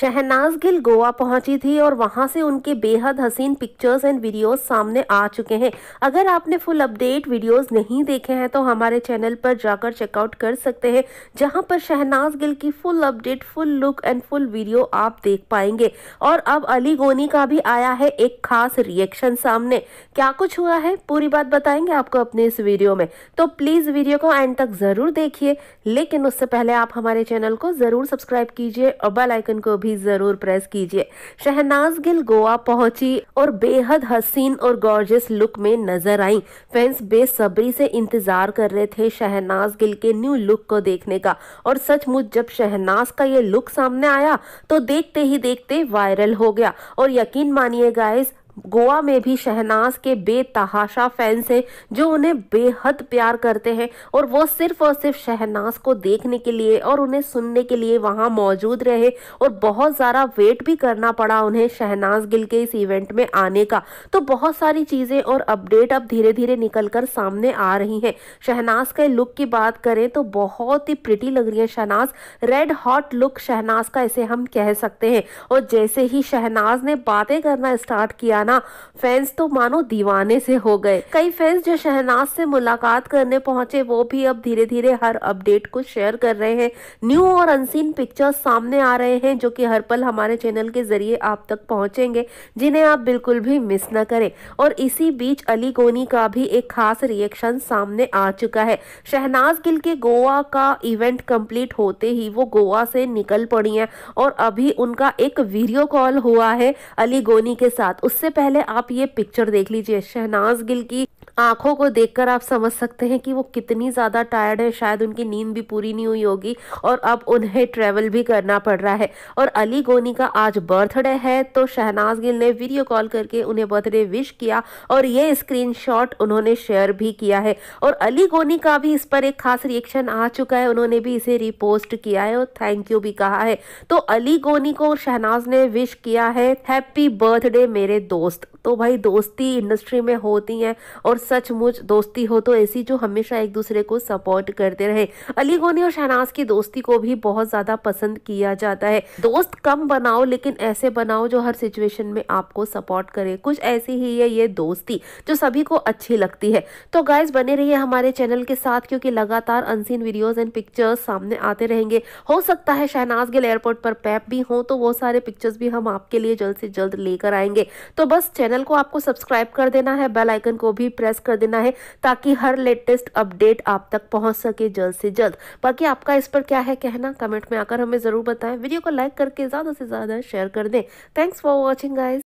शहनाज गिल गोवा पहुंची थी और वहां से उनके बेहद हसीन पिक्चर्स एंड वीडियोस सामने आ चुके हैं अगर आपने फुल अपडेट वीडियोस नहीं देखे हैं तो हमारे चैनल पर जाकर चेकआउट कर सकते हैं जहां पर शहनाज गिल की full update full look and full video आप देख पाएंगे और अब अली गोनी का भी आया है एक खास रिएक्शन सामने क्या कुछ हुआ है पूरी बात बताएंगे आपको अपने इस वीडियो में तो प्लीज़ वीडियो को एंड तक ज़रूर देखिए लेकिन उससे पहले आप हमारे चैनल को ज़रूर सब्सक्राइब कीजिए और बेलाइकन को भी जरूर प्रेस कीजिए शहनाज गिल गोवा पहुंची और बेहद हसीन और गॉर्जियस लुक में नजर आई फैंस बेसब्री से इंतजार कर रहे थे शहनाज गिल के न्यू लुक को देखने का और सचमुच जब शहनाज का ये लुक सामने आया तो देखते ही देखते वायरल हो गया और यकीन मानिए गाइस गोवा में भी शहनाज के बेतहाशा फैंस हैं जो उन्हें बेहद प्यार करते हैं और वो सिर्फ और सिर्फ शहनाज को देखने के लिए और उन्हें सुनने के लिए वहाँ मौजूद रहे और बहुत ज़्यादा वेट भी करना पड़ा उन्हें शहनाज गिल के इस इवेंट में आने का तो बहुत सारी चीज़ें और अपडेट अब धीरे धीरे निकल कर सामने आ रही हैं शहनाज के लुक की बात करें तो बहुत ही प्रिटी लग रही है Shehnaaz red hot look Shehnaaz का इसे हम कह सकते हैं और जैसे ही शहनाज ने बातें करना स्टार्ट किया गाना फैंस तो मानो दीवाने से हो गए कई फैंस जो शहनाज से मुलाकात करने पहुंचे वो भी अब धीरे धीरे हर अपडेट को शेयर कर रहे हैं न्यू और अनसीन पिक्चर्स सामने आ रहे हैं जो कि हर पल हमारे चैनल के जरिए आप तक पहुंचेंगे जिन्हें आप बिल्कुल भी मिस न करें और इसी बीच अली गोनी का भी एक खास रिएक्शन सामने आ चुका है शहनाज गिल के गोवा का इवेंट कंप्लीट होते ही वो गोवा से निकल पड़ी है और अभी उनका एक वीडियो कॉल हुआ है अली गोनी के साथ उससे पहले आप ये पिक्चर देख लीजिए शहनाज गिल की आंखों को देखकर आप समझ सकते हैं कि वो कितनी ज़्यादा टायर्ड है शायद उनकी नींद भी पूरी नहीं हुई होगी और अब उन्हें ट्रैवल भी करना पड़ रहा है और अली गोनी का आज बर्थडे है तो शहनाज गिल ने वीडियो कॉल करके उन्हें बर्थडे विश किया और ये स्क्रीन उन्होंने शेयर भी किया है और अली गोनी का भी इस पर एक खास रिएक्शन आ चुका है उन्होंने भी इसे रिपोस्ट किया है और थैंक यू भी कहा है तो अली गोनी को शहनाज ने विश किया है हैप्पी बर्थडे मेरे दोस्त तो भाई दोस्ती इंडस्ट्री में होती है और सचमुच दोस्ती हो तो ऐसी जो हमेशा एक दूसरे को सपोर्ट करते रहे अली गोनी और शहनाज की दोस्ती को भी बहुत ज़्यादा पसंद किया जाता है दोस्त कम बनाओ लेकिन ऐसे बनाओ जो हर सिचुएशन में आपको सपोर्ट करे कुछ ऐसी ही है ये दोस्ती जो सभी को अच्छी लगती है तो गाइज बने रहिए हमारे चैनल के साथ क्योंकि लगातार अनसीन वीडियोज एंड पिक्चर्स सामने आते रहेंगे हो सकता है शहनाज गिल एयरपोर्ट पर पैप भी हो तो वो सारे पिक्चर्स भी हम आपके लिए जल्द से जल्द लेकर आएंगे तो बस चैनल चैनल को आपको सब्सक्राइब कर देना है बेल आइकन को भी प्रेस कर देना है ताकि हर लेटेस्ट अपडेट आप तक पहुंच सके जल्द से जल्द बाकी आपका इस पर क्या है कहना कमेंट में आकर हमें ज़रूर बताएं वीडियो को लाइक करके ज़्यादा से ज़्यादा शेयर कर दें थैंक्स फॉर वॉचिंग गाइज